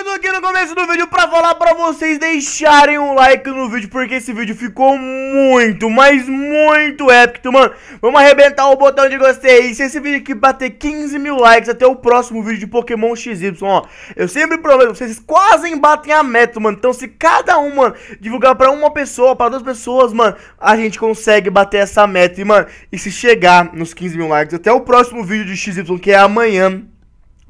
chegando aqui no começo do vídeo pra falar pra vocês deixarem um like no vídeo Porque esse vídeo ficou muito, mas muito épico, mano Vamos arrebentar o botão de gostei E se esse vídeo aqui bater 15 mil likes até o próximo vídeo de Pokémon XY, ó Eu sempre prometo, vocês quase batem a meta, mano Então se cada um, mano, divulgar pra uma pessoa, pra duas pessoas, mano A gente consegue bater essa meta, e mano E se chegar nos 15 mil likes até o próximo vídeo de XY, que é amanhã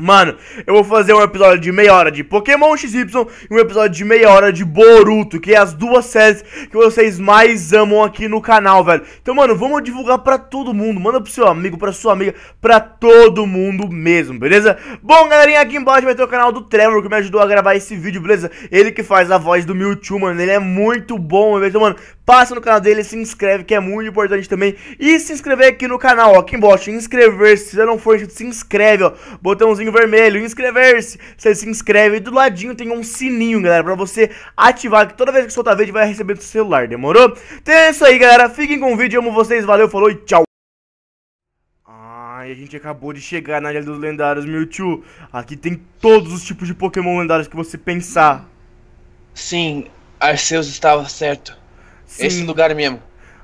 Mano, eu vou fazer um episódio de meia hora de Pokémon XY e um episódio de meia hora de Boruto, que é as duas séries que vocês mais amam aqui no canal, velho. Então, mano, vamos divulgar para todo mundo. Manda pro seu amigo, pra sua amiga, pra todo mundo mesmo, beleza? Bom, galerinha, aqui embaixo vai ter o canal do Trevor, que me ajudou a gravar esse vídeo, beleza? Ele que faz a voz do Mewtwo, mano. Ele é muito bom, beleza? Então, mano, passa no canal dele, se inscreve, que é muito importante também. E se inscrever aqui no canal, ó, aqui embaixo, inscrever-se, se você não for inscrito, se inscreve, ó, botãozinho vermelho, inscrever-se, você se inscreve. E do ladinho tem um sininho, galera, pra você ativar, que toda vez que soltar vídeo vai receber do celular, demorou? Então é isso aí, galera, fiquem com o vídeo, amo vocês, valeu, falou e tchau! a gente acabou de chegar na área dos Lendários, Mewtwo. Aqui tem todos os tipos de Pokémon lendários que você pensar. Sim, Arceus estava certo. Sim. Esse lugar mesmo.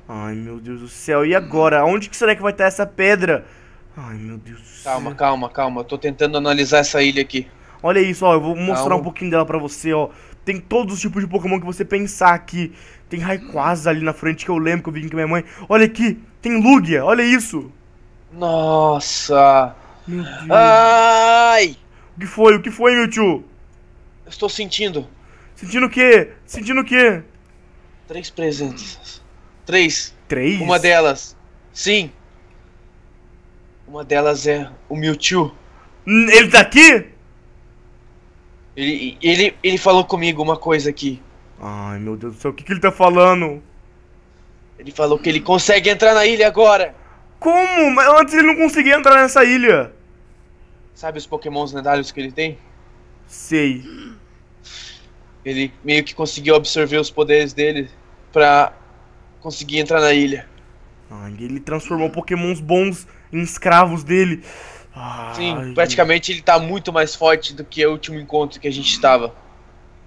Ai, meu Deus do céu. E agora? Onde que será que vai estar essa pedra? Ai, meu Deus do céu. Calma, calma, calma. Eu tô tentando analisar essa ilha aqui. Olha isso, ó. Eu vou mostrar calma. um pouquinho dela pra você, ó. Tem todos os tipos de Pokémon que você pensar aqui. Tem Rayquaza ali na frente que eu lembro que eu vim com minha mãe. Olha aqui, tem Lugia, olha isso. Nossa. Meu Deus. Ai. O que foi? O que foi, meu tio? Estou sentindo. Sentindo o quê? Sentindo o quê? Três presenças. Três. Três? Uma delas. Sim. Uma delas é o Mewtwo. Hum, ele tá aqui? Ele, ele, ele falou comigo uma coisa aqui. Ai, meu Deus do céu, o que, que ele tá falando? Ele falou que ele consegue entrar na ilha agora. Como? Mas antes ele não conseguia entrar nessa ilha. Sabe os pokémons lendários que ele tem? Sei. Ele meio que conseguiu absorver os poderes dele para conseguir entrar na ilha. Ah, ele transformou pokémons bons em escravos dele. Sim, praticamente ele tá muito mais forte do que o último encontro que a gente estava.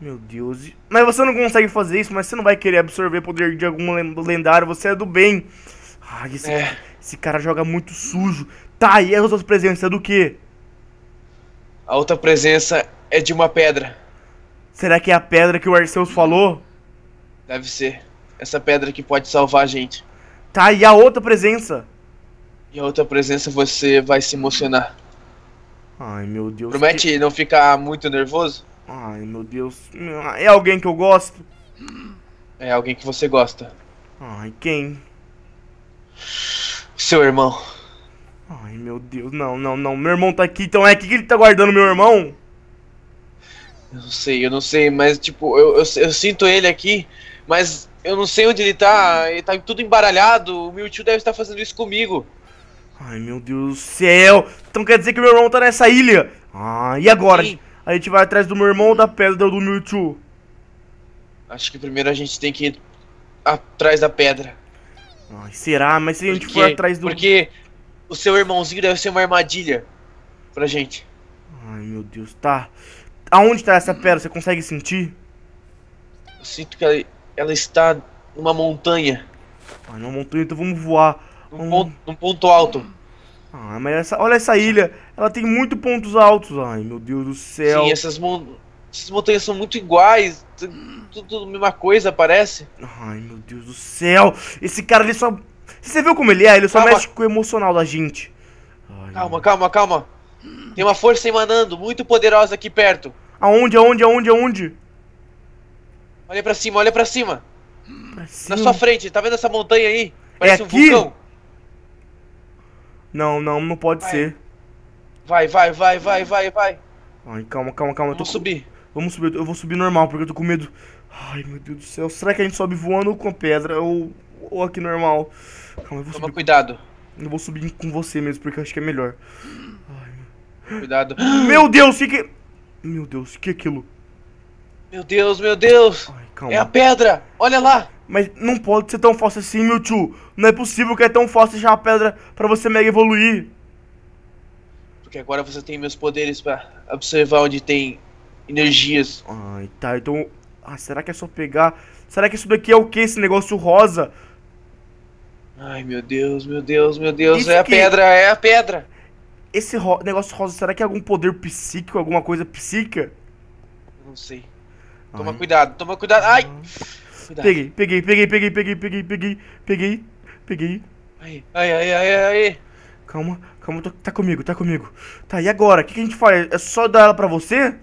Meu Deus. Mas você não consegue fazer isso, mas você não vai querer absorver poder de algum lendário, você é do bem. Ah, esse, é. esse cara joga muito sujo. Tá, e a outra presença é do quê? A outra presença é de uma pedra. Será que é a pedra que o Arceus falou? Deve ser. Essa pedra que pode salvar a gente. Tá, e a outra presença? E a outra presença você vai se emocionar. Ai, meu Deus. Promete que... não ficar muito nervoso? Ai, meu Deus. É alguém que eu gosto? É alguém que você gosta. Ai, quem? Seu irmão. Ai, meu Deus. Não, não, não. Meu irmão tá aqui, então é aqui que ele tá guardando meu irmão? Eu não sei, eu não sei, mas tipo, eu, eu, eu, sinto ele aqui, mas eu não sei onde ele tá, ele tá tudo embaralhado, o meu tio deve estar fazendo isso comigo. Ai meu Deus do céu! Então quer dizer que meu irmão tá nessa ilha? Ah, e agora? Sim. A gente vai atrás do meu irmão ou da pedra do meu tio? Acho que primeiro a gente tem que ir atrás da pedra. Ai, será? Mas se a gente for atrás do. Porque o seu irmãozinho deve ser uma armadilha pra gente. Ai meu Deus, tá aonde está essa pedra? Você consegue sentir? Eu sinto que ela, ela está numa montanha. Ah, numa montanha, então vamos voar. Num, vamos... Ponto, num ponto alto. Ah, mas essa, olha essa ilha, ela tem muito pontos altos. Ai, meu Deus do céu. Sim, essas, mon... essas montanhas são muito iguais. Tudo, a mesma coisa, parece. Ai, meu Deus do céu. Esse cara, ele só... Você viu como ele é? Ele só calma. mexe com o emocional da gente. Ai, calma, calma, calma. Tem uma força emanando muito poderosa aqui perto. Aonde, aonde, aonde, aonde? Olha pra cima, olha pra cima. Pra cima. Na sua frente, tá vendo essa montanha aí? Parece é aqui? um vulcão. Não, não, não pode vai. ser. Vai, vai, vai, vai, vai, vai. Ai, calma, calma, calma. Vamos subir. Com... Vamos subir, eu vou subir normal, porque eu tô com medo. Ai, meu Deus do céu. Será que a gente sobe voando ou com pedra ou, ou aqui normal? Calma, eu vou Toma subir... cuidado. Eu vou subir com você mesmo, porque eu acho que é melhor. Cuidado. Meu Deus, o que Meu Deus, o que é aquilo? Meu Deus, meu Deus! Ai, é a pedra! Olha lá! Mas não pode ser tão fácil assim, meu tio. Não é possível que é tão fácil achar a pedra para você mega evoluir. Porque agora você tem meus poderes para observar onde tem energias. Ai, tá, então... Ah, será que é só pegar... Será que isso daqui é o que, esse negócio rosa? Ai, meu Deus, meu Deus, meu Deus, isso é que... a pedra, é a pedra! Esse ro negócio rosa, será que é algum poder psíquico, alguma coisa psíquica? Não sei. Toma Ai. cuidado, toma cuidado. Ai! Uhum. Peguei, peguei, peguei, peguei, peguei, peguei, peguei, peguei, peguei. Aí, aí, aí, aí, aí. Calma, calma, tô, tá comigo, tá comigo. Tá, e agora? O que, que, a gente faz? É só dar ela pra você?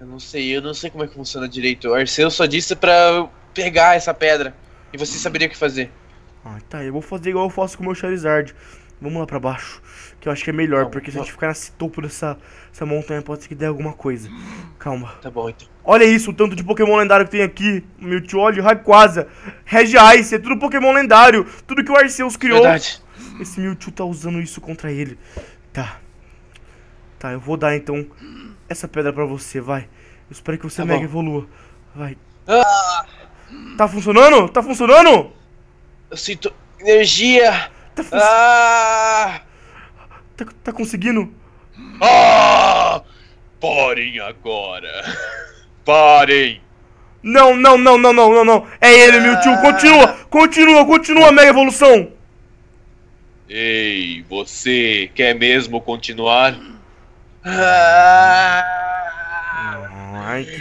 Eu não sei, eu não sei como é que funciona direito. O Arceu só disse pra eu pegar essa pedra. E você uhum. saberia o que fazer. Ah, tá, eu vou fazer igual eu faço com o meu Charizard. Vamos lá pra baixo, que eu acho que é melhor, Calma, porque se a gente ficar nesse topo dessa essa montanha, pode ser que dê alguma coisa. Calma. Tá bom, então. Olha isso, o tanto de Pokémon lendário que tem aqui. Mewtwo, Rayquaza, Regice, é tudo Pokémon lendário. Tudo que o Arceus criou. Verdade. Esse Mewtwo tá usando isso contra ele. Tá. Tá, eu vou dar então essa pedra pra você, vai. Eu espero que você tá mega bom. evolua. Vai. Ah. Tá funcionando? Tá funcionando? Eu sinto energia. Tá, ah! tá, tá conseguindo? Ah! Parem agora! Parem! Não, não, não, não, não, não, não! É ele, meu tio! Ah! Continua! Continua, continua, Mega Evolução! Ei, você quer mesmo continuar? Ah!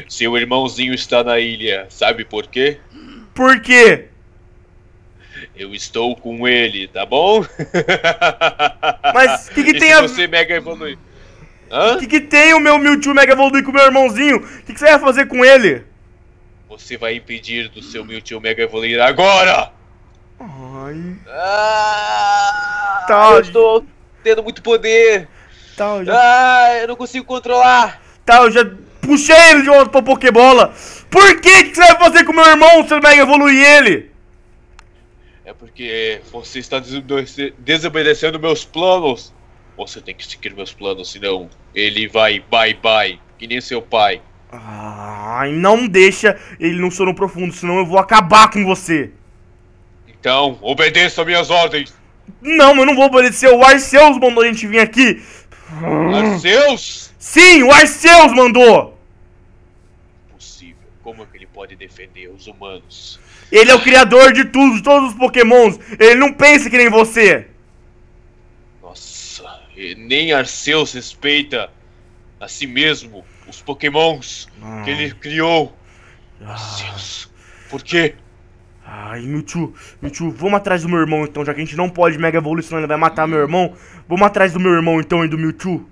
Seu irmãozinho está na ilha, sabe por quê? Por quê? Eu estou com ele, tá bom? Mas o que, que tem a. Você mega evoluir. O que, que tem o meu Mewtwo Mega Evoluir com o meu irmãozinho? O que, que você vai fazer com ele? Você vai impedir do seu Mewtwo Mega Evoluir agora! Ai. Ah, tá. Eu estou tendo muito poder! Tá, eu já... Ah, eu não consigo controlar! Tá, eu já puxei ele de volta pra Pokébola! Por que, que você vai fazer com o meu irmão se eu mega evoluir ele? É porque você está desobedecendo meus planos. Você tem que seguir meus planos, senão ele vai bye bye, que nem seu pai. Ai, não deixa ele num sono profundo, senão eu vou acabar com você. Então, obedeça minhas ordens. Não, eu não vou obedecer. O Arceus mandou a gente vir aqui. Arceus? Sim, o Arceus mandou. Impossível. Como é que ele pode defender os humanos? Ele é o criador de tudo, todos os pokémons. Ele não pensa que nem você. Nossa, nem Arceus respeita a si mesmo os pokémons ah. que ele ah. criou. Ah. Arceus, por quê? Ai, ah, Mewtwo, Mewtwo, vamos atrás do meu irmão então, já que a gente não pode mega evolucionar, ele vai matar meu irmão. Vamos atrás do meu irmão então e do Mewtwo.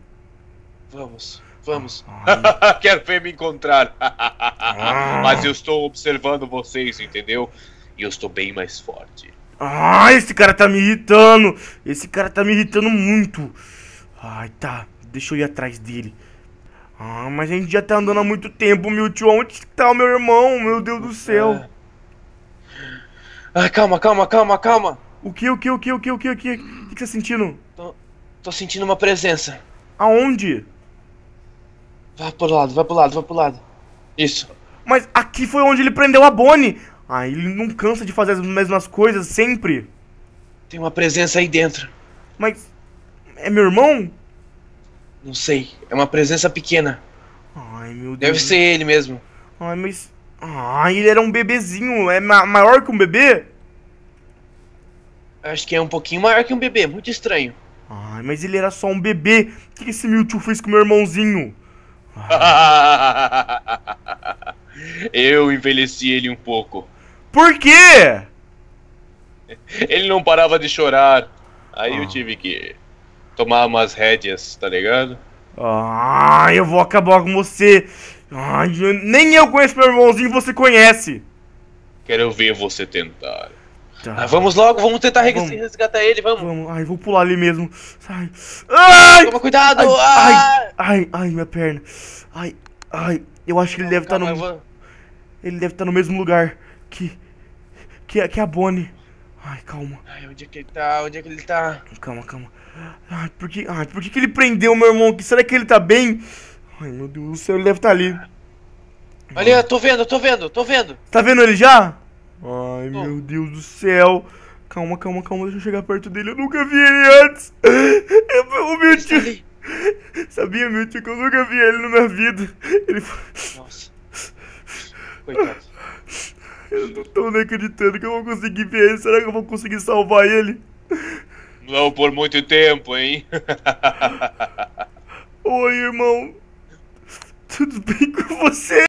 Vamos, vamos. Quero ver me encontrar. Mas eu estou observando vocês, entendeu? E eu estou bem mais forte. Ah, esse cara tá me irritando. Esse cara tá me irritando muito. Ai, tá. Deixa eu ir atrás dele. Ah, mas a gente já tá andando há muito tempo, meu tio. Onde tá o meu irmão? Meu Deus do céu. Ah, calma, calma, calma, calma. O que, o que, o que, o que, o que, o que? O que, você tá sentindo? Tô, tô sentindo uma presença. Aonde? Vai pro lado, vai pro lado, vai pro lado. Isso. Mas aqui foi onde ele prendeu a Bonnie. Ah, ele não cansa de fazer as mesmas coisas sempre. Tem uma presença aí dentro. Mas. É meu irmão? Não sei. É uma presença pequena. Ai, meu Deus. Deve ser ele mesmo. Ai, mas. Ai, ele era um bebezinho. É ma maior que um bebê? Acho que é um pouquinho maior que um bebê. Muito estranho. Ai, mas ele era só um bebê. O que esse Mewtwo fez com meu irmãozinho? Eu envelheci ele um pouco. Por quê? Ele não parava de chorar. Aí ah. eu tive que tomar umas rédeas, tá ligado? Ah, eu vou acabar com você. Ah, eu... nem eu conheço meu irmãozinho, você conhece. Quero ver você tentar. Tá. Ah, vamos logo, vamos tentar vamos. resgatar ele, vamos. vamos. Ai, vou pular ali mesmo. Ai, ai toma cuidado. Ai, ai, ai, ai, minha perna. Ai, ai, eu acho que ele deve estar tá no. Ele deve estar no mesmo lugar que. que, que a Bonnie. Ai, calma. Ai, onde é que ele tá? Onde é que ele tá? Calma, calma. Ai, por que, ai, por que, que ele prendeu meu irmão Será que ele tá bem? Ai, meu Deus do céu, ele deve estar tá ali. Ali, eu tô vendo, estou tô vendo, tô vendo. Tá vendo ele já? Ai, tô. meu Deus do céu. Calma, calma, calma, deixa eu chegar perto dele. Eu nunca vi ele antes. Eu, o é, meu tio. Sabia, meu tio, que eu nunca vi ele na minha vida. Ele foi. Eu não tô nem acreditando que eu vou conseguir ver ele. Será que eu vou conseguir salvar ele? Não é por muito tempo, hein? Oi, irmão. Tudo bem com você?